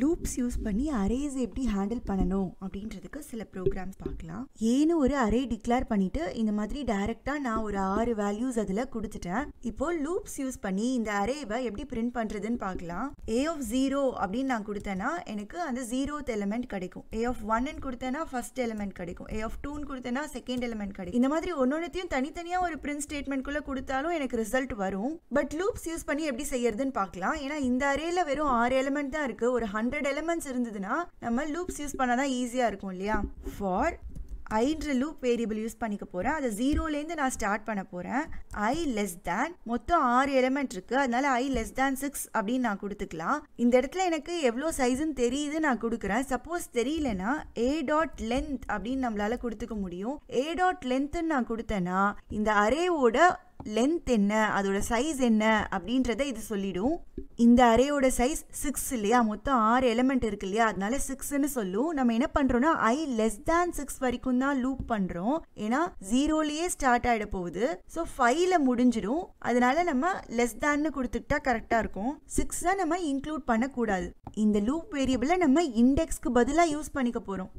loops use பண்ணி arrays எப்படி handle பண்ணணும் அப்படின்றதுக்கு சில ப்ரோக்ராம்ஸ் பார்க்கலாம் ஏன்னு ஒரு அரே டிக்ளேர் பண்ணிவிட்டு இந்த மாதிரி டைரக்டா நான் ஒரு ஆறு வேல்யூஸ் அதில் கொடுத்துட்டேன் இப்போது லூப்ஸ் யூஸ் பண்ணி இந்த அரேவை எப்படி பிரிண்ட் பண்ணுறதுன்னு பார்க்கலாம் ஏ ஆஃப் ஜீரோ அப்படின்னு நான் கொடுத்தேன்னா எனக்கு அந்த ஜீரோத் எலமெண்ட் கிடைக்கும் ஏ ஆஃப் ஒன்னு கொடுத்தேன்னா ஃபர்ஸ்ட் எலமெண்ட் கிடைக்கும் ஏ ஆஃப் டூன்னு கொடுத்தேன்னா செகண்ட் எலமெண்ட் கிடைக்கும் இந்த மாதிரி ஒன்னொன்னு தனித்தனியாக ஒரு பிரிண்ட் ஸ்டேட்மெண்ட்குள்ளே கொடுத்தாலும் எனக்கு ரிசல்ட் வரும் பட் லூப்ஸ் யூஸ் பண்ணி எப்படி செய்யறதுன்னு பார்க்கலாம் ஏன்னா இந்த அரேல வெறும் ஆறு எலமெண்ட் தான் இருக்குது ஒரு ஹண்ட்ரட் எலிமெண்ட்ஸ் இருந்ததுன்னா நம்ம லூப்ஸ் யூஸ் பண்ண தான் ஈஸியாக இருக்கும் இல்லையா ஃபார் ஐன்ற லூப் வேரியபிள் யூஸ் பண்ணிக்க போகிறேன் அதை ஜீரோலேருந்து நான் ஸ்டார்ட் பண்ண போகிறேன் ஐ லெஸ் தேன் மொத்தம் ஆறு எலிமெண்ட் இருக்குது அதனால ஐ லெஸ் தேன் சிக்ஸ் அப்படின்னு நான் கொடுத்துக்கலாம் இந்த இடத்துல எனக்கு எவ்வளோ சைஸுன்னு தெரியுது நான் கொடுக்குறேன் சப்போஸ் தெரியலனா ஏ டாட் லென்த் அப்படின்னு நம்மளால் கொடுத்துக்க முடியும் ஏ டாட் லென்த்துன்னு நான் கொடுத்தேன்னா இந்த அரேவோட லென்த் என்ன அதோட சைஸ் என்ன அப்படின்றத இது சொல்லிடும் இந்த அறையோட சைஸ் சிக்ஸ் இல்லையா மொத்தம் ஆறு எலமெண்ட் இருக்கு இல்லையா அதனால சிக்ஸ்ன்னு சொல்லும் நம்ம என்ன பண்றோம்னா ஐ லெஸ் தேன் சிக்ஸ் வரைக்கும் தான் லூப் பண்றோம் ஏன்னா ஜீரோலயே ஸ்டார்ட் ஆயிட போகுது ஸோ ஃபைவ்ல முடிஞ்சிடும் அதனால நம்ம லெஸ் தேன் கொடுத்துக்கிட்டா கரெக்டா இருக்கும் சிக்ஸ் தான் நம்ம இன்க்ளூட் பண்ணக்கூடாது இந்த லூப் வேரியபிளை நம்ம இண்டெக்ஸ்க்கு பதிலாக யூஸ் பண்ணிக்க போகிறோம்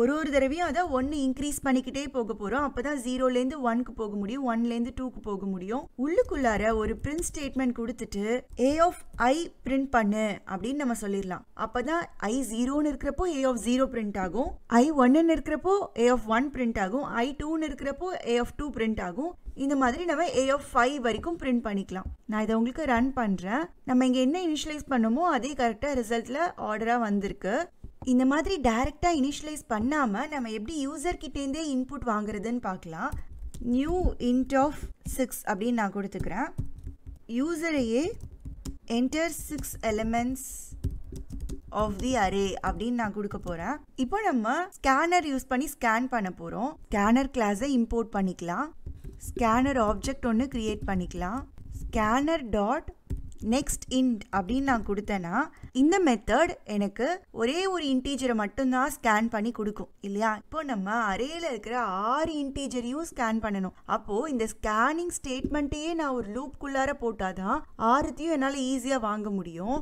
ஒரு ஒரு தடவையும் அதை ஒன்று இன்க்ரீஸ் பண்ணிக்கிட்டே போக போகிறோம் அப்போ தான் ஜீரோலேருந்து ஒன்க்கு போக முடியும் ஒன்லேருந்து டூக்கு போக முடியும் உள்ளுக்குள்ளார ஒரு பிரிண்ட் ஸ்டேட்மெண்ட் கொடுத்துட்டு ஏ ஆஃப் ஐ பிரிண்ட் பண்ணு அப்படின்னு நம்ம சொல்லிடலாம் அப்போ தான் ஐ ஜீரோன்னு இருக்கிறப்போ ஏ ஆஃப் ஜீரோ பிரிண்ட் ஆகும் ஐ ஒன்னுன்னு இருக்கிறப்போ ஏ ஆஃப் ஒன் பிரிண்ட் ஆகும் ஐ டூன்னு இருக்கிறப்போ ஏ ஆஃப் டூ பிரிண்ட் ஆகும் இந்த மாதிரி நம்ம ஏ ஆஃப் ஃபைவ் வரைக்கும் பிரிண்ட் பண்ணிக்கலாம் நான் இதை உங்களுக்கு ரன் பண்ணுறேன் நம்ம இங்கே என்ன இனிஷியலைஸ் பண்ணுமோ அதே கரெக்டாக ரிசல்ட்டில் ஆர்டராக வந்திருக்கு இந்த மாதிரி டைரெக்டாக இனிஷியலைஸ் பண்ணாமல் நம்ம எப்படி கிட்டேருந்தே இன்புட் வாங்குறதுன்னு பார்க்கலாம் நியூ இன்ட் ஆஃப் சிக்ஸ் அப்படின்னு நான் கொடுத்துக்கிறேன் யூசரையே enter six elements of the array அப்படின்னு நான் கொடுக்க போகிறேன் இப்போ நம்ம ஸ்கேனர் யூஸ் பண்ணி ஸ்கேன் பண்ண போகிறோம் ஸ்கேனர் கிளாஸை இம்போர்ட் பண்ணிக்கலாம் ஸ்கேனர் ஆப்ஜெக்ட் ஒன்று க்ரியேட் பண்ணிக்கலாம் ஸ்கேனர் டாட் நெக்ஸ்ட் இன்ட் அப்படின்னு நான் கொடுத்தேன்னா இந்த மெத்தட் எனக்கு ஒரே ஒரு இன்டீஜரை மட்டும்தான் ஸ்கேன் பண்ணி கொடுக்கும் இல்லையா இப்போ நம்ம அரேல இருக்கிற ஆறு இன்டீஜரையும் ஸ்கேன் பண்ணணும் அப்போ இந்த ஸ்கேனிங் ஸ்டேட்மெண்ட்டையே நான் ஒரு குள்ளார போட்டாதான் ஆறுத்தையும் என்னால் ஈஸியாக வாங்க முடியும்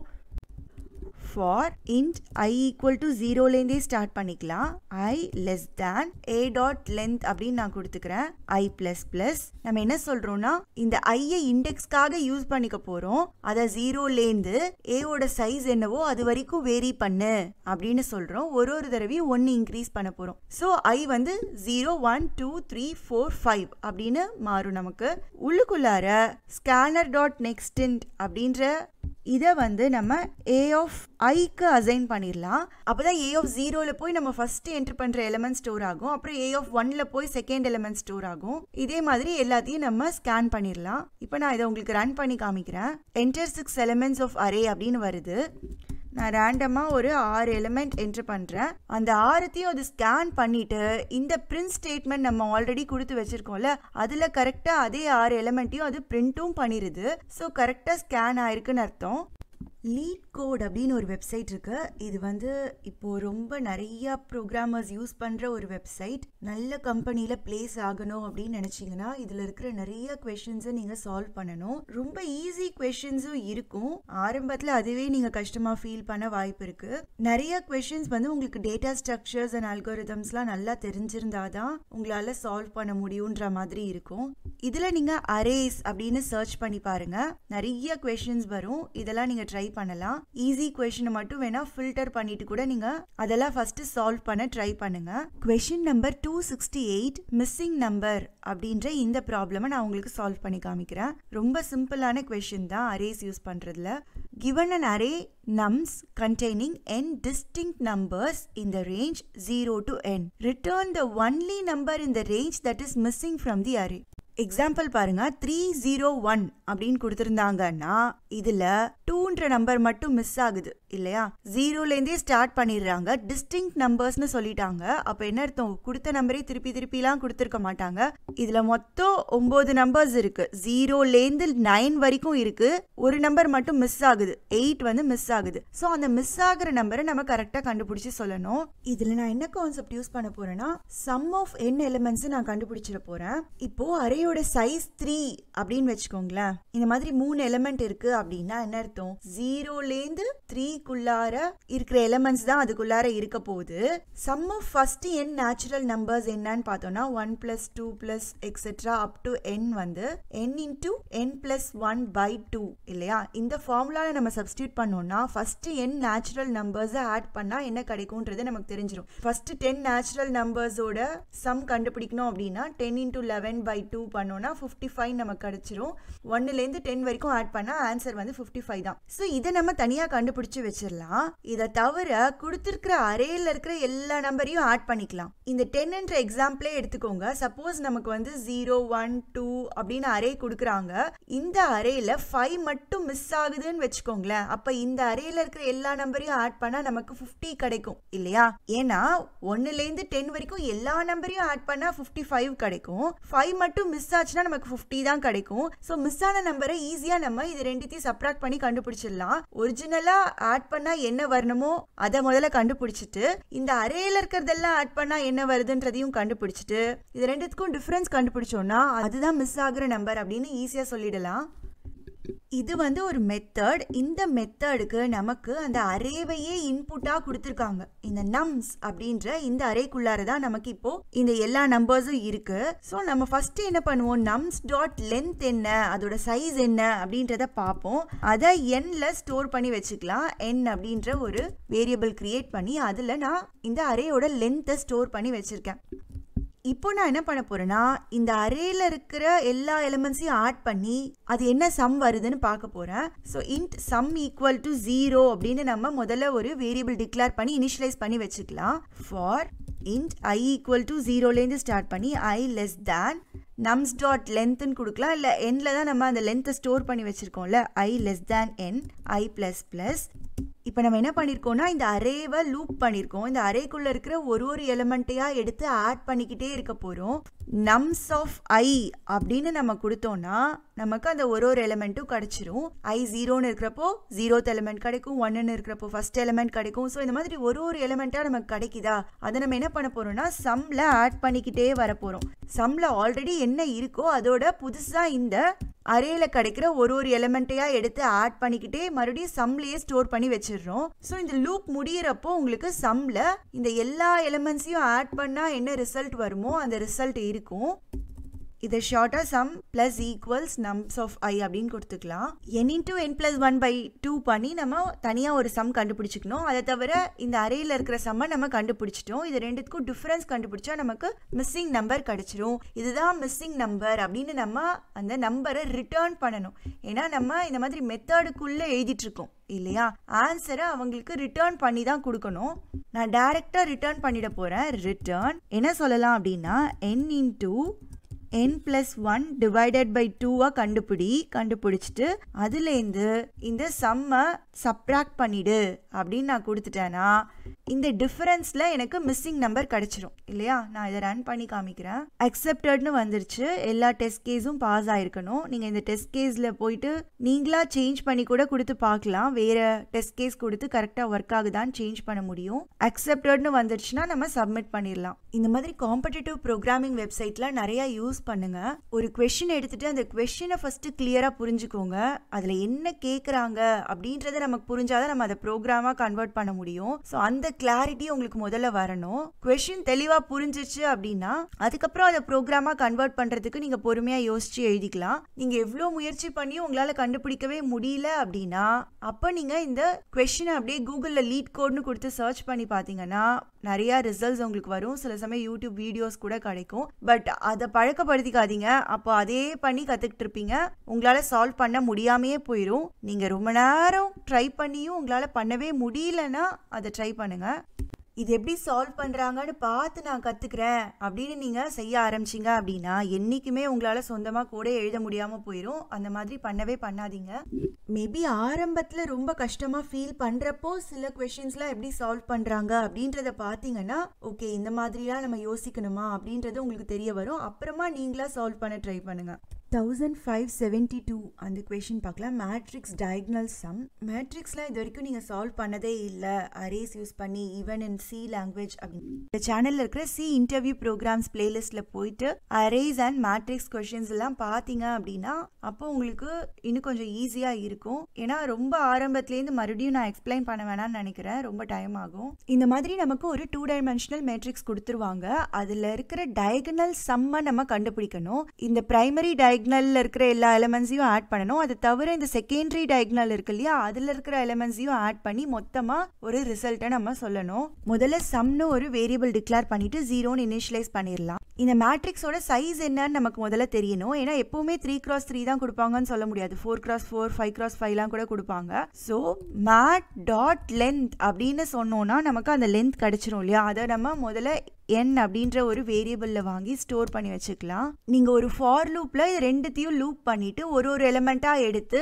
for int I equal to ஜீரோலேருந்தே ஸ்டார்ட் பண்ணிக்கலாம் I less than A dot length அப்படின்னு நான் கொடுத்துக்கிறேன் ஐ ப்ளஸ் ப்ளஸ் நம்ம என்ன சொல்கிறோம்னா இந்த ஐயை இண்டெக்ஸ்க்காக யூஸ் பண்ணிக்க போகிறோம் அதை ஜீரோலேருந்து ஏவோட சைஸ் என்னவோ அது வரைக்கும் வேரி பண்ணு அப்படின்னு சொல்கிறோம் ஒரு ஒரு தடவையும் ஒன்று இன்க்ரீஸ் பண்ண போகிறோம் ஸோ ஐ வந்து zero one two three four five அப்படின்னு மாறும் நமக்கு உள்ளுக்குள்ளார ஸ்கேனர் டாட் நெக்ஸ்டன்ட் அப்படின்ற இதை வந்து நம்ம ஏ ஆஃப் ஐக்கு அசைன் பண்ணிடலாம் அப்போ தான் ஏ ஆஃப் ஜீரோவில் போய் நம்ம ஃபஸ்ட்டு என்ட்ரு பண்ணுற எலமெண்ட் ஸ்டோர் ஆகும் அப்புறம் ஏ ஆஃப் ஒன்னில் போய் செகண்ட் எலமெண்ட் ஸ்டோர் ஆகும் இதே மாதிரி எல்லாத்தையும் நம்ம ஸ்கேன் பண்ணிடலாம் இப்போ நான் இதை உங்களுக்கு ரன் பண்ணி காமிக்கிறேன் enter six elements of array அப்படின்னு வருது நான் ரேண்டமாக ஒரு ஆறு எலிமெண்ட் என்ட்ரு பண்ணுறேன் அந்த ஆறுத்தையும் அது ஸ்கேன் பண்ணிவிட்டு இந்த பிரிண்ட் ஸ்டேட்மெண்ட் நம்ம ஆல்ரெடி கொடுத்து வச்சுருக்கோம்ல அதில் கரெக்டாக அதே ஆறு எலிமெண்ட்டையும் அது பிரிண்ட்டும் பண்ணிடுது ஸோ கரெக்டாக ஸ்கேன் ஆயிருக்குன்னு அர்த்தம் லீட் கோட் அப்படின்னு ஒரு வெப்சைட் இருக்கு இது வந்து இப்போது ரொம்ப நிறையா ப்ரோக்ராமர்ஸ் யூஸ் பண்ணுற ஒரு வெப்சைட் நல்ல கம்பெனியில் பிளேஸ் ஆகணும் அப்படின்னு நினச்சிங்கன்னா இதில் இருக்கிற நிறைய கொஷின்ஸை நீங்கள் சால்வ் பண்ணணும் ரொம்ப ஈஸி கொஷின்ஸும் இருக்கும் ஆரம்பத்தில் அதுவே நீங்கள் கஷ்டமாக ஃபீல் பண்ண வாய்ப்பு இருக்கு நிறைய கொஷின்ஸ் வந்து உங்களுக்கு டேட்டா ஸ்ட்ரக்சர்ஸ் அண்ட் அல்கோரிதம்ஸ்லாம் நல்லா தெரிஞ்சிருந்தாதான் உங்களால் சால்வ் பண்ண முடியுன்ற மாதிரி இருக்கும் இதில் நீங்கள் அரேஸ் அப்படின்னு சர்ச் பண்ணி பாருங்கள் நிறைய கொஷின்ஸ் வரும் இதெல்லாம் நீங்கள் ட்ரை பண்ணலாம் ஈஸி கொஷினை மட்டும் வேணா ஃபில்டர் பண்ணிட்டு கூட நீங்க அதெல்லாம் ஃபர்ஸ்ட் சால்வ் பண்ண ட்ரை பண்ணுங்க question number two sixty eight missing number அப்படின்ற இந்த ப்ராப்ளம நான் உங்களுக்கு சால்வ் பண்ணி காமிக்கிறேன் ரொம்ப சிம்பிளான கொஷின் தான் அரேஸ் யூஸ் பண்றதுல given and array nums containing n distinct numbers இந்த range zero to n return the only number இந்த range that is missing from the array example பாருங்க த்ரீ ஜீரோ ஒன் அப்படின்னு கொடுத்துருந்தாங்கன்னா இதுல டூன்ற நம்பர் மட்டும் miss ஆகுது இல்லையா ஜீரோலேருந்தே ஸ்டார்ட் பண்ணிடுறாங்க டிஸ்டிங் நம்பர்ஸ்னு சொல்லிட்டாங்க அப்போ என்ன அர்த்தம் கொடுத்த நம்பரே திருப்பி திருப்பிலாம் கொடுத்துருக்க மாட்டாங்க இதில் மொத்தம் ஒம்பது நம்பர்ஸ் இருக்கு ஜீரோலேருந்து நைன் வரைக்கும் இருக்கு ஒரு நம்பர் மட்டும் மிஸ் ஆகுது எயிட் வந்து மிஸ் ஆகுது ஸோ அந்த மிஸ் ஆகிற நம்பரை நம்ம கரெக்டாக கண்டுபிடிச்சி சொல்லணும் இதில் நான் என்ன கான்செப்ட் யூஸ் பண்ண போறேன்னா சம் ஆஃப் என் எலிமெண்ட்ஸ் நான் கண்டுபிடிச்சிட போறேன் இப்போது அறையோட சைஸ் த்ரீ அப்படின்னு வச்சுக்கோங்களேன் இந்த மாதிரி மூணு எலிமெண்ட் இருக்கு அப்படின்னா என்ன அர்த்தம் அர்த்தம் ஜீரோலேருந்து த்ரீக்குள்ளார இருக்கிற எலமெண்ட்ஸ் தான் அதுக்குள்ளார இருக்க போகுது sum of first n natural numbers என்னன்னு பார்த்தோம்னா one plus two plus etcetera up to n வந்து n into n plus one by two இல்லையா இந்த ஃபார்முலாவில் நம்ம சப்ஸ்டியூட் பண்ணோம்னா ஃபர்ஸ்ட் என் நேச்சுரல் நம்பர்ஸை ஆட் பண்ணால் என்ன கிடைக்கும்ன்றது நமக்கு தெரிஞ்சிடும் ஃபர்ஸ்ட் டென் நேச்சுரல் நம்பர்ஸோட சம் கண்டுபிடிக்கணும் அப்படின்னா ten into eleven by two பண்ணோம்னா ஃபிஃப்டி ஃபைவ் நமக்கு கிடைச்சிரும் ஒன்னுலேருந்து டென் வரைக்கும் ஆட் பண்ணால் ஆன்சர் வந்து ஃபிஃப்டி ஃபைவ் தான் தான் ஸோ இதை நம்ம தனியாக கண்டுபிடிச்சு வச்சிடலாம் இதை தவிர கொடுத்துருக்கிற அரையில் இருக்கிற எல்லா நம்பரையும் ஆட் பண்ணிக்கலாம் இந்த டென்ன்ற எக்ஸாம்பிளே எடுத்துக்கோங்க சப்போஸ் நமக்கு வந்து ஜீரோ ஒன் டூ அப்படின்னு அரே கொடுக்குறாங்க இந்த அரையில் ஃபைவ் மட்டும் மிஸ் ஆகுதுன்னு வச்சுக்கோங்களேன் அப்போ இந்த அரையில் இருக்கிற எல்லா நம்பரையும் ஆட் பண்ணால் நமக்கு ஃபிஃப்டி கிடைக்கும் இல்லையா ஏன்னா ஒன்னுலேருந்து டென் வரைக்கும் எல்லா நம்பரையும் ஆட் பண்ணால் ஃபிஃப்டி ஃபைவ் கிடைக்கும் ஃபைவ் மட்டும் மிஸ் ஆச்சுன்னா நமக்கு ஃபிஃப்டி தான் கிடைக்கும் ஸோ மிஸ் ஆன நம்பரை ஈஸியாக நம்ம இது ரெண்டுத்தையும் சப்ராக்ட் பண்ணி கண்டு கண்டுபிடிச்சிடலாம் ஒரிஜினலா ஆட் பண்ணா என்ன வரணுமோ அதை முதல்ல கண்டுபிடிச்சிட்டு இந்த அறையில இருக்கிறதெல்லாம் ஆட் பண்ணா என்ன வருதுன்றதையும் கண்டுபிடிச்சிட்டு இது ரெண்டுத்துக்கும் டிஃப்ரென்ஸ் கண்டுபிடிச்சோம்னா அதுதான் மிஸ் ஆகுற நம்பர் அப்படின்னு ஈஸியா சொல்லிடலாம் இது வந்து ஒரு மெத்தட் இந்த மெத்தடுக்கு நமக்கு அந்த அரேவையே இன்புட்டாக கொடுத்துருக்காங்க இந்த நம்ஸ் அப்படின்ற இந்த அரேக்குள்ளார தான் நமக்கு இப்போ இந்த எல்லா நம்பர்ஸும் இருக்கு ஸோ நம்ம ஃபர்ஸ்ட் என்ன பண்ணுவோம் நம்ஸ் டாட் லென்த் என்ன அதோட சைஸ் என்ன அப்படின்றத பார்ப்போம் அதை எண்ணில் ஸ்டோர் பண்ணி வச்சுக்கலாம் என் அப்படின்ற ஒரு வேரியபிள் கிரியேட் பண்ணி அதில் நான் இந்த அரேயோட லென்த்தை ஸ்டோர் பண்ணி வச்சுருக்கேன் இப்போ நான் என்ன பண்ண போகிறேன்னா இந்த அரேல இருக்கிற எல்லா எலிமெண்ட்ஸையும் ஆட் பண்ணி அது என்ன சம் வருதுன்னு பார்க்க போகிறேன் so int sum equal to zero அப்படின்னு நம்ம முதல்ல ஒரு வேரியபிள் டிக்ளேர் பண்ணி இனிஷியலைஸ் பண்ணி வச்சுக்கலாம் for int I equal to ஜீரோலேருந்து ஸ்டார்ட் பண்ணி i less than nums dot லென்த்துன்னு கொடுக்கலாம் இல்லை எண்ணில் தான் நம்ம அந்த லென்த்தை ஸ்டோர் பண்ணி வச்சுருக்கோம்ல i less than n i plus plus இப்போ நம்ம என்ன பண்ணியிருக்கோம்னா இந்த அரேவை லூப் பண்ணியிருக்கோம் இந்த அரேக்குள்ளே இருக்கிற ஒரு ஒரு எலமெண்ட்டையாக எடுத்து ஆட் பண்ணிக்கிட்டே இருக்க போகிறோம் நம்ஸ் ஆஃப் ஐ அப்படின்னு நம்ம கொடுத்தோம்னா நமக்கு அந்த ஒரு ஒரு எலமெண்ட்டும் கிடச்சிரும் ஐ ஜீரோன்னு இருக்கிறப்போ ஜீரோத் எலமெண்ட் கிடைக்கும் ஒன்னு இருக்கிறப்போ ஃபர்ஸ்ட் எலமெண்ட் கிடைக்கும் ஸோ இந்த மாதிரி ஒரு ஒரு எலமெண்ட்டாக நமக்கு கிடைக்குதா அதை நம்ம என்ன பண்ண போகிறோம்னா சம்மில் ஆட் பண்ணிக்கிட்டே வர போகிறோம் சம்மில் ஆல்ரெடி என்ன இருக்கோ அதோட புதுசாக இந்த அரியல கிடைக்கிற ஒரு ஒரு எலமெண்ட்டையாக எடுத்து ஆட் பண்ணிக்கிட்டே மறுபடியும் சம்லயே ஸ்டோர் பண்ணி வச்சிடுறோம் ஸோ இந்த லூப் முடியிறப்போ உங்களுக்கு சம்மில் இந்த எல்லா எலமெண்ட்ஸையும் ஆட் பண்ணால் என்ன ரிசல்ட் வருமோ அந்த ரிசல்ட் இருக்கும் இதை ஷார்ட்டாக sum plus equals nums of i அப்படின்னு கொடுத்துக்கலாம் n to n plus one by two பண்ணி நம்ம தனியாக ஒரு சம் கண்டுபிடிச்சிக்கணும் அதை தவிர இந்த அறையில் இருக்கிற சம்மை நம்ம கண்டுபிடிச்சிட்டோம் இது ரெண்டுத்துக்கும் டிஃப்ரென்ஸ் கண்டுபிடிச்சா நமக்கு மிஸ்ஸிங் நம்பர் கிடச்சிரும் இதுதான் மிஸ்ஸிங் நம்பர் அப்படின்னு நம்ம அந்த நம்பரை ரிட்டர்ன் பண்ணணும் ஏன்னா நம்ம இந்த மாதிரி மெத்தடுக்குள்ளே எழுதிட்டுருக்கோம் இல்லையா ஆன்சரை அவங்களுக்கு ரிட்டர்ன் பண்ணி தான் கொடுக்கணும் நான் டைரெக்டாக ரிட்டர்ன் பண்ணிட போகிறேன் ரிட்டர்ன் என்ன சொல்லலாம் அப்படின்னா n to n plus one divided by டூவாக கண்டுபிடி கண்டுபிடிச்சிட்டு அதுலேருந்து இந்த சம்மை சப்ராக்ட் பண்ணிவிடு அப்படின்னு நான் கொடுத்துட்டேன்னா இந்த டிஃப்ரென்ஸில் எனக்கு மிஸ்ஸிங் நம்பர் கிடச்சிரும் இல்லையா நான் இதை ரன் பண்ணி காமிக்கிறேன் அக்செப்டட்னு வந்துருச்சு எல்லா டெஸ்ட் கேஸும் பாஸ் ஆகிருக்கணும் நீங்கள் இந்த டெஸ்ட் கேஸில் போயிட்டு நீங்களாக சேஞ்ச் பண்ணி கூட கொடுத்து பார்க்கலாம் வேறு டெஸ்ட் கேஸ் கொடுத்து கரெக்டாக ஒர்க் ஆகுதான்னு சேஞ்ச் பண்ண முடியும் அக்செப்டட்னு வந்துருச்சுன்னா நம்ம சப்மிட் பண்ணிடலாம் இந்த மாதிரி காம்படிட்டிவ் ப்ரோக்ராமிங் வெப்சைட்டில் நிறையா யூஸ் பண்ணுங்கள் ஒரு கொஷின் எடுத்துகிட்டு அந்த கொஷினை ஃபஸ்ட்டு கிளியராக புரிஞ்சுக்கோங்க அதில் என்ன கேட்குறாங்க அப்படின்றத நமக்கு தான் நம்ம அதை ப்ரோக்ராமாக கன்வெர்ட் பண்ண முடியும் ஸோ அந்த கிளாரிட்டி உங்களுக்கு முதல்ல வரணும் கொஷின் தெளிவாக புரிஞ்சிச்சு அப்படின்னா அதுக்கப்புறம் அதை ப்ரோக்ராமாக கன்வெர்ட் பண்ணுறதுக்கு நீங்கள் பொறுமையாக யோசித்து எழுதிக்கலாம் நீங்கள் எவ்வளோ முயற்சி பண்ணி உங்களால் கண்டுபிடிக்கவே முடியல அப்படின்னா அப்போ நீங்கள் இந்த கொஷினை அப்படியே கூகுளில் லீட் கோட்னு கொடுத்து சர்ச் பண்ணி பார்த்தீங்கன்னா நிறையா ரிசல்ட்ஸ் உங்களுக்கு வரும் சில சமயம் யூடியூப் வீடியோஸ் கூட கிடைக்கும் பட் அதை பழக்கப்படுத்திக்காதீங்க அப்போ அதே பண்ணி கற்றுக்கிட்டு இருப்பீங்க உங்களால் சால்வ் பண்ண முடியாமையே போயிடும் நீங்கள் ரொம்ப நேரம் ட்ரை பண்ணியும் உங்களால் பண்ணவே முடியலன்னா அதை ட்ரை பண்ணுங்கள் இது எப்படி சால்வ் பண்ணுறாங்கன்னு பார்த்து நான் கற்றுக்குறேன் அப்படின்னு நீங்கள் செய்ய ஆரம்பிச்சிங்க அப்படின்னா என்றைக்குமே உங்களால் சொந்தமாக கூட எழுத முடியாமல் போயிடும் அந்த மாதிரி பண்ணவே பண்ணாதீங்க மேபி ஆரம்பத்தில் ரொம்ப கஷ்டமாக ஃபீல் பண்ணுறப்போ சில கொஷின்ஸ்லாம் எப்படி சால்வ் பண்ணுறாங்க அப்படின்றத பார்த்தீங்கன்னா ஓகே இந்த மாதிரிலாம் நம்ம யோசிக்கணுமா அப்படின்றது உங்களுக்கு தெரிய வரும் அப்புறமா நீங்களாக சால்வ் பண்ண ட்ரை பண்ணுங்கள் தௌசண்ட் ஃபைவ் செவன்ட்டி டூ அந்த கொஷின் பார்க்கலாம் மேட்ரிக்ஸ் டயக்னல் சம் மேட்ரிக்ஸ்லாம் இது வரைக்கும் நீங்கள் சால்வ் பண்ணதே இல்லை அரேஸ் யூஸ் பண்ணி ஈவன் இன் சி லாங்குவேஜ் அப்படின்னு இந்த சேனலில் இருக்கிற சி இன்டர்வியூ ப்ரோக்ராம்ஸ் பிளேலிஸ்ட்டில் போயிட்டு அரேஸ் அண்ட் மேட்ரிக்ஸ் கொஷின்ஸ் எல்லாம் பார்த்தீங்க அப்படின்னா அப்போ உங்களுக்கு இன்னும் கொஞ்சம் ஈஸியாக இருக்கும் ஏன்னா ரொம்ப ஆரம்பத்துலேருந்து மறுபடியும் நான் எக்ஸ்பிளைன் பண்ண வேணாம்னு நினைக்கிறேன் ரொம்ப டைம் ஆகும் இந்த மாதிரி நமக்கு ஒரு டூ டைமென்ஷனல் மேட்ரிக்ஸ் கொடுத்துருவாங்க அதில் இருக்கிற டயக்னல் சம்மை நம்ம கண்டுபிடிக்கணும் இந்த ப்ரைமரி டயக் டயக்னலில் இருக்கிற எல்லா எலமெண்ட்ஸையும் ஆட் பண்ணணும் அது தவிர இந்த செகண்டரி டயக்னல் இருக்கு இல்லையா அதில் இருக்கிற எலமெண்ட்ஸையும் ஆட் பண்ணி மொத்தமாக ஒரு ரிசல்ட்டை நம்ம சொல்லணும் முதல்ல சம்னு ஒரு வேரியபிள் டிக்ளேர் பண்ணிவிட்டு ஜீரோன்னு இனிஷியலைஸ் பண்ணிடலாம் இந்த மேட்ரிக்ஸோட சைஸ் என்னன்னு நமக்கு முதல்ல தெரியணும் ஏன்னா எப்போவுமே த்ரீ கிராஸ் த்ரீ தான் கொடுப்பாங்கன்னு சொல்ல முடியாது four cross four five cross ஃபைவ்லாம் கூட கொடுப்பாங்க ஸோ மேட் டாட் லென்த் அப்படின்னு சொன்னோன்னா நமக்கு அந்த லென்த் கிடச்சிரும் இல்லையா அதை நம்ம முதல்ல என் அப்படின்ற ஒரு வேரியபிளில் வாங்கி ஸ்டோர் பண்ணி வச்சுக்கலாம் நீங்கள் ஒரு ஃபார் லூப்பில் இது ரெண்டுத்தையும் லூப் பண்ணிவிட்டு ஒரு ஒரு எலமெண்ட்டாக எடுத்து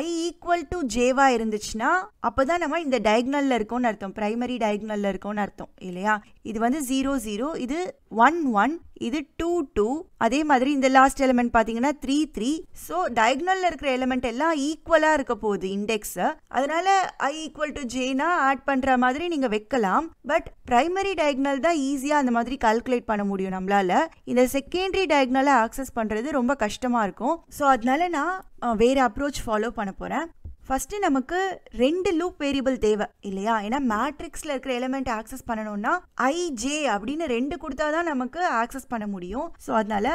ஐ ஈக்குவல் டு ஜேவாக இருந்துச்சுன்னா அப்போ தான் நம்ம இந்த டயக்னலில் இருக்கோம்னு அர்த்தம் ப்ரைமரி டயக்னலில் இருக்கோம்னு அர்த்தம் இல்லையா இது வந்து ஜீரோ ஜீரோ இது ஒன் ஒன் இது டூ டூ அதே மாதிரி இந்த லாஸ்ட் எலிமெண்ட் பார்த்தீங்கன்னா த்ரீ த்ரீ ஸோ டயக்னல் இருக்கிற எலிமெண்ட் எல்லாம் ஈக்குவலாக இருக்க போகுது இண்டெக்ஸை அதனால ஐ ஈக்குவல் டு ஜேனா ஆட் பண்ணுற மாதிரி நீங்கள் வைக்கலாம் பட் பிரைமரி டயக்னல் தான் ஈஸியாக அந்த மாதிரி கால்குலேட் பண்ண முடியும் நம்மளால இந்த செகண்டரி டயக்னலை ஆக்சஸ் பண்ணுறது ரொம்ப கஷ்டமாக இருக்கும் ஸோ அதனால நான் வேறு அப்ரோச் ஃபாலோ பண்ண போகிறேன் ஃபஸ்ட்டு நமக்கு ரெண்டு லூப் வேரியபிள் தேவை இல்லையா ஏன்னா மேட்ரிக்ஸில் இருக்கிற எலிமெண்ட் ஆக்சஸ் பண்ணணும்னா ஐஜே அப்படின்னு ரெண்டு கொடுத்தா தான் நமக்கு ஆக்சஸ் பண்ண முடியும் ஸோ அதனால்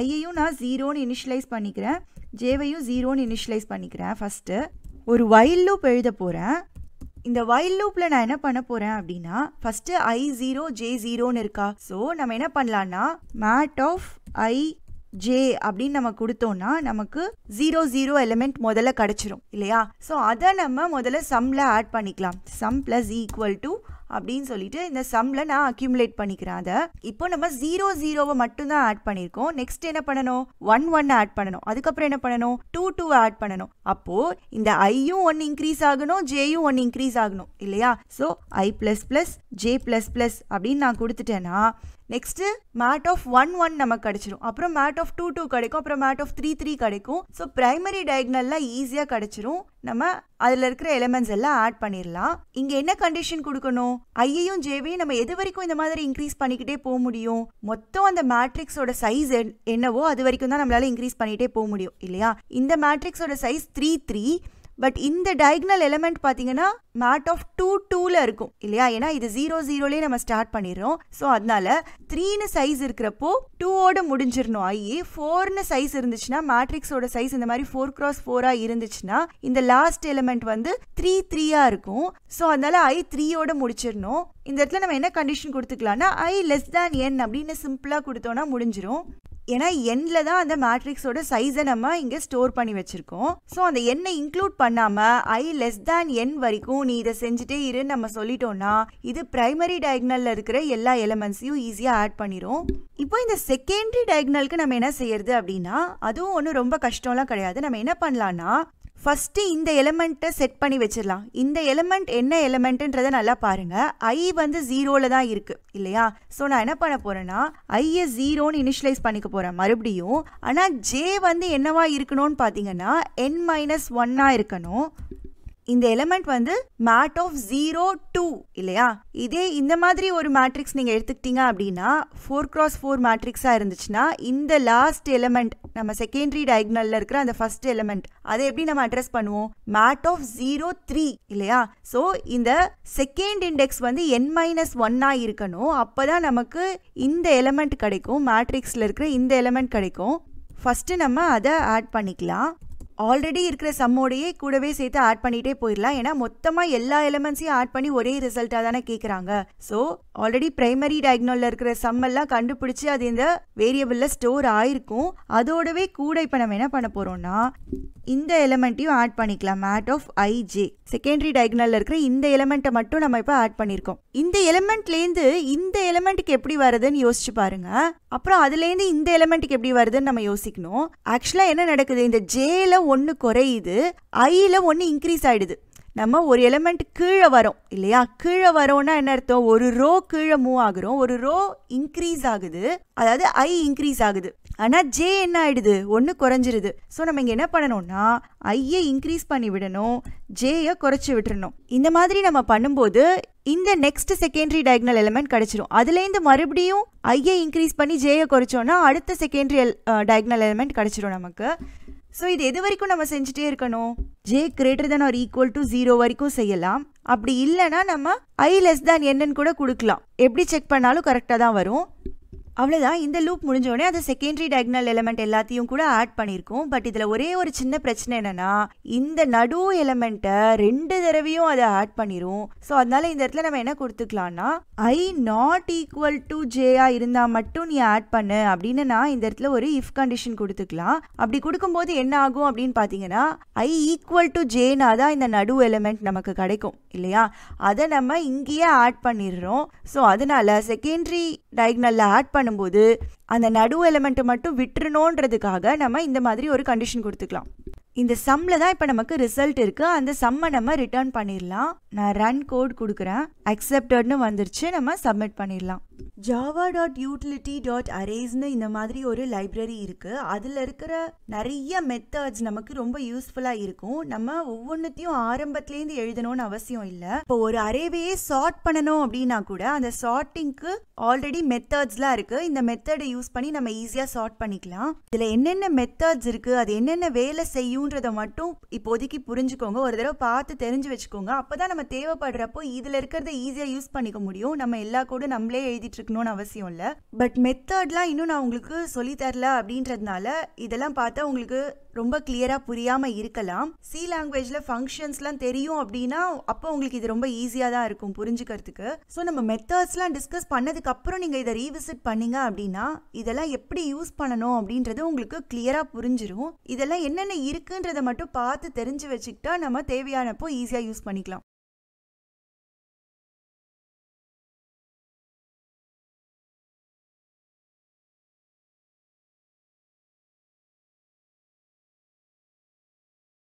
ஐயையும் நான் ஜீரோன்னு இனிஷியலைஸ் பண்ணிக்கிறேன் ஜேவையும் ஜீரோன்னு இனிஷியலைஸ் பண்ணிக்கிறேன் ஃபஸ்ட்டு ஒரு வைல் லூப் எழுத போகிறேன் இந்த வைல் லூப்பில் நான் என்ன பண்ண போகிறேன் அப்படின்னா ஃபஸ்ட்டு ஐ ஜீரோ ஜே ஜீரோன்னு இருக்கா ஸோ நம்ம என்ன பண்ணலான்னா மேட் ஆஃப் ஐ ஜே அப்படின்னு நம்ம கொடுத்தோம்னா நமக்கு ஜீரோ ஜீரோ எலிமெண்ட் முதல்ல கிடச்சிரும் இல்லையா ஸோ அதை நம்ம முதல்ல சம்மில் ஆட் பண்ணிக்கலாம் சம் ப்ளஸ் ஈக்குவல் டு அப்படின்னு சொல்லிட்டு இந்த சம்மில் நான் அக்யூமுலேட் பண்ணிக்கிறேன் அதை இப்போ நம்ம ஜீரோ ஜீரோவை மட்டும்தான் ஆட் பண்ணியிருக்கோம் நெக்ஸ்ட் என்ன பண்ணணும் ஒன் ஒன் ஆட் பண்ணணும் அதுக்கப்புறம் என்ன பண்ணணும் டூ டூ ஆட் பண்ணணும் அப்போது இந்த ஐயும் ஒன்று இன்க்ரீஸ் ஆகணும் ஜேயும் ஒன் இன்க்ரீஸ் ஆகணும் இல்லையா so i plus plus j plus plus அப்படின்னு நான் கொடுத்துட்டேன்னா next mat of one one நமக்கு கிடச்சிரும் அப்புறம் மேட் ஆஃப் டூ டூ கிடைக்கும் அப்புறம் மேட் ஆஃப் த்ரீ த்ரீ கிடைக்கும் ஸோ ப்ரைமரி டயக்னல்லாம் ஈஸியாக கிடச்சிரும் நம்ம அதில் இருக்கிற எலிமெண்ட்ஸ் எல்லாம் ஆட் பண்ணிடலாம் இங்கே என்ன கண்டிஷன் கொடுக்கணும் ஐயையும் ஜேவையும் நம்ம எது வரைக்கும் இந்த மாதிரி இன்க்ரீஸ் பண்ணிக்கிட்டே போக முடியும் மொத்தம் அந்த மேட்ரிக்ஸோட சைஸ் என்னவோ அது வரைக்கும் தான் நம்மளால இன்க்ரீஸ் பண்ணிகிட்டே போக முடியும் இல்லையா இந்த மேட்ரிக்ஸோட சைஸ் த்ரீ த்ரீ பட் இந்த டயக்னல் எலமெண்ட் பார்த்தீங்கன்னா மேட் ஆஃப் டூ டூவில் இருக்கும் இல்லையா ஏன்னா இது ஜீரோ ஜீரோலேயே நம்ம ஸ்டார்ட் பண்ணிடுறோம் ஸோ அதனால த்ரீனு சைஸ் இருக்கிறப்போ டூவோட முடிஞ்சிடணும் ஐஇ ஃபோர்னு சைஸ் இருந்துச்சுன்னா மேட்ரிக்ஸோட சைஸ் இந்த மாதிரி ஃபோர் கிராஸ் ஃபோராக இருந்துச்சுன்னா இந்த லாஸ்ட் எலமெண்ட் வந்து த்ரீ த்ரீயாக இருக்கும் ஸோ அதனால ஐ த்ரீயோட முடிச்சிடணும் இந்த இடத்துல நம்ம என்ன கண்டிஷன் கொடுத்துக்கலாம்னா ஐ லெஸ் தேன் என் அப்படின்னு சிம்பிளாக கொடுத்தோன்னா முடிஞ்சிடும் ஏன்னா எண்ணில் தான் அந்த மேட்ரிக்ஸோட சைஸை நம்ம இங்கே ஸ்டோர் பண்ணி வச்சுருக்கோம் ஸோ அந்த எண்ணை இன்க்ளூட் பண்ணாமல் ஐ லெஸ் தேன் என் வரைக்கும் நீ இதை செஞ்சுட்டே இருன்னு நம்ம சொல்லிட்டோம்னா இது ப்ரைமரி டயக்னலில் இருக்கிற எல்லா எலமெண்ட்ஸையும் ஈஸியாக ஆட் பண்ணிடும் இப்போ இந்த செகண்டரி டயக்னலுக்கு நம்ம என்ன செய்யறது அப்படின்னா அதுவும் ஒன்றும் ரொம்ப கஷ்டம்லாம் கிடையாது நம்ம என்ன பண்ணலான்னா ஃபஸ்ட்டு இந்த எலமெண்ட்டை செட் பண்ணி வச்சிடலாம் இந்த எலமெண்ட் என்ன எலமெண்ட்டுன்றத நல்லா பாருங்கள் ஐ வந்து ஜீரோவில் தான் இருக்குது இல்லையா ஸோ நான் என்ன பண்ண போகிறேன்னா ஐயை ஜீரோன்னு இனிஷியலைஸ் பண்ணிக்க போகிறேன் மறுபடியும் ஆனால் ஜே வந்து என்னவா இருக்கணும்னு பார்த்தீங்கன்னா என் மைனஸ் ஒன்னாக இருக்கணும் இந்த எலமெண்ட் வந்து மேட் ஆஃப் ஜீரோ டூ இல்லையா இதே இந்த மாதிரி ஒரு மேட்ரிக்ஸ் நீங்கள் எடுத்துக்கிட்டீங்க அப்படின்னா ஃபோர் கிராஸ் ஃபோர் மேட்ரிக்ஸாக இருந்துச்சுன்னா இந்த லாஸ்ட் எலமெண்ட் நம்ம செகண்டரி டயக்னலில் இருக்கிற அந்த ஃபர்ஸ்ட் எலமெண்ட் அதை எப்படி நம்ம அட்ரஸ் பண்ணுவோம் மேட் ஆஃப் ஜீரோ த்ரீ இல்லையா ஸோ இந்த செகண்ட் இண்டெக்ஸ் வந்து என் மைனஸ் ஒன்னாக இருக்கணும் அப்போ தான் நமக்கு இந்த எலமெண்ட் கிடைக்கும் மேட்ரிக்ஸில் இருக்கிற இந்த எலமெண்ட் கிடைக்கும் ஃபஸ்ட்டு நம்ம அதை ஆட் பண்ணிக்கலாம் ஆல்ரெடி இருக்கிற சம்மோடையே கூடவே சேர்த்து ஆட் பண்ணிகிட்டே போயிடலாம் ஏன்னா மொத்தமாக எல்லா எலமெண்ட்ஸையும் ஆட் பண்ணி ஒரே ரிசல்ட்டாக தானே கேட்குறாங்க ஸோ ஆல்ரெடி பிரைமரி டயக்னலில் இருக்கிற சம்மெல்லாம் கண்டுபிடிச்சி அது இந்த வேரியபிளில் ஸ்டோர் ஆயிருக்கும் அதோடவே கூட இப்போ நம்ம என்ன பண்ண போகிறோம்னா இந்த எலமெண்ட்டையும் ஆட் பண்ணிக்கலாம் மேட் ஆஃப் ஐஜே செகண்டரி டயக்னலில் இருக்கிற இந்த எலமெண்ட்டை மட்டும் நம்ம இப்போ ஆட் பண்ணியிருக்கோம் இந்த எலமெண்ட்லேருந்து இந்த எலமெண்ட்டுக்கு எப்படி வருதுன்னு யோசிச்சு பாருங்க அப்புறம் அதுலேருந்து இந்த எலமெண்ட்டுக்கு எப்படி வருதுன்னு நம்ம யோசிக்கணும் ஆக்சுவலாக என்ன நடக்குது இந்த ஜேல ஒன்று குறையுது ஐயில் ஒன்று இன்க்ரீஸ் ஆகிடுது நம்ம ஒரு எலமெண்ட் கீழே வரோம் இல்லையா கீழே வரோம்னா என்ன அர்த்தம் ஒரு ரோ கீழே மூவ் ஆகுறோம் ஒரு ரோ இன்க்ரீஸ் ஆகுது அதாவது ஐ இன்க்ரீஸ் ஆகுது ஆனால் ஜே என்ன ஆகிடுது ஒன்று குறைஞ்சிருது ஸோ நம்ம இங்கே என்ன பண்ணணும்னா ஐயை இன்க்ரீஸ் பண்ணி விடணும் ஜேயை குறைச்சி விட்டுறணும் இந்த மாதிரி நம்ம பண்ணும்போது இந்த நெக்ஸ்ட் செகண்டரி டயக்னல் எலமெண்ட் கிடைச்சிரும் அதுலேருந்து மறுபடியும் ஐயை இன்க்ரீஸ் பண்ணி ஜேயை குறைச்சோன்னா அடுத்த செகண்டரி டயக்னல் எலமெண்ட் கிடைச்சிரும் நமக்கு ஸோ இது எது வரைக்கும் நம்ம செஞ்சுட்டே இருக்கணும் j greater than or equal to zero வரைக்கும் செய்யலாம் அப்படி இல்லைன்னா நம்ம ஐ லெஸ் தேன் என்னன்னு கூட கொடுக்கலாம் எப்படி செக் பண்ணாலும் கரெக்டாக தான் வரும் அவ்வளோதான் இந்த லூப் முடிஞ்சோடனே அது செகண்டரி டயக்னல் எலமெண்ட் எல்லாத்தையும் கூட ஆட் பண்ணியிருக்கோம் பட் இதில் ஒரே ஒரு சின்ன பிரச்சனை என்னென்னா இந்த நடு எலமெண்ட்டை ரெண்டு தடவையும் அதை ஆட் பண்ணிடும் ஸோ அதனால இந்த இடத்துல நம்ம என்ன கொடுத்துக்கலாம்னா ஐ நாட் ஈக்குவல் டு ஜேயா இருந்தால் மட்டும் நீ ஆட் பண்ணு அப்படின்னு நான் இந்த இடத்துல ஒரு இஃப் கண்டிஷன் கொடுத்துக்கலாம் அப்படி கொடுக்கும்போது என்ன ஆகும் அப்படின்னு பார்த்தீங்கன்னா ஐ ஈக்குவல் டு ஜேனா தான் இந்த நடு எலமெண்ட் நமக்கு கிடைக்கும் இல்லையா அதை நம்ம இங்கேயே ஆட் பண்ணிடுறோம் ஸோ அதனால செகண்டரி டயக்னலில் ஆட் பண்ண பண்ணும்போது அந்த நடு எலமெண்ட்டை மட்டும் விட்டுறணுன்றதுக்காக நம்ம இந்த மாதிரி ஒரு கண்டிஷன் கொடுத்துக்கலாம் இந்த சம்மில் தான் இப்போ நமக்கு ரிசல்ட் இருக்குது அந்த சம்மை நம்ம ரிட்டர்ன் பண்ணிடலாம் நான் ரன் கோட் கொடுக்குறேன் அக்செப்டட்னு வந்துருச்சு நம்ம சப்மிட் பண்ணிடலாம் ஜாவா டாட் யூட்டிலிட்டி டாட் அரேஸ்னு இந்த மாதிரி ஒரு லைப்ரரி இருக்கு அதில் இருக்கிற நிறைய மெத்தட்ஸ் நமக்கு ரொம்ப யூஸ்ஃபுல்லாக இருக்கும் நம்ம ஒவ்வொன்றுத்தையும் ஆரம்பத்துலேருந்து எழுதணும்னு அவசியம் இல்லை இப்போ ஒரு அரேவையே சார்ட் பண்ணணும் அப்படின்னா கூட அந்த சார்ட்டிங்க்கு ஆல்ரெடி மெத்தட்ஸ்லாம் இருக்கு இந்த மெத்தடை யூஸ் பண்ணி நம்ம ஈஸியாக சார்ட் பண்ணிக்கலாம் இதில் என்னென்ன மெத்தட்ஸ் இருக்கு அது என்னென்ன வேலை செய்யுன்றதை மட்டும் இப்போதைக்கு புரிஞ்சுக்கோங்க ஒரு தடவை பார்த்து தெரிஞ்சு வச்சுக்கோங்க அப்போதான் நம்ம தேவைப்படுறப்போ இதில் இருக்கிறத ஈஸியாக யூஸ் பண்ணிக்க முடியும் நம்ம எல்லா கூட நம்மளே எழுதி எழுதிட்டு இருக்கணும்னு அவசியம் இல்லை பட் மெத்தட்லாம் இன்னும் நான் உங்களுக்கு தரல அப்படின்றதுனால இதெல்லாம் பார்த்தா உங்களுக்கு ரொம்ப கிளியரா புரியாம இருக்கலாம் சி லாங்குவேஜ்ல ஃபங்க்ஷன்ஸ்லாம் தெரியும் அப்படின்னா அப்போ உங்களுக்கு இது ரொம்ப ஈஸியா தான் இருக்கும் புரிஞ்சுக்கிறதுக்கு ஸோ நம்ம மெத்தட்ஸ்லாம் டிஸ்கஸ் பண்ணதுக்கு அப்புறம் நீங்க இதை ரீவிசிட் பண்ணீங்க அப்படின்னா இதெல்லாம் எப்படி யூஸ் பண்ணணும் அப்படின்றது உங்களுக்கு கிளியராக புரிஞ்சிடும் இதெல்லாம் என்னென்ன இருக்குன்றதை மட்டும் பார்த்து தெரிஞ்சு வச்சுக்கிட்டா நம்ம தேவையானப்போ ஈஸியாக யூஸ் பண்ணிக்கலாம்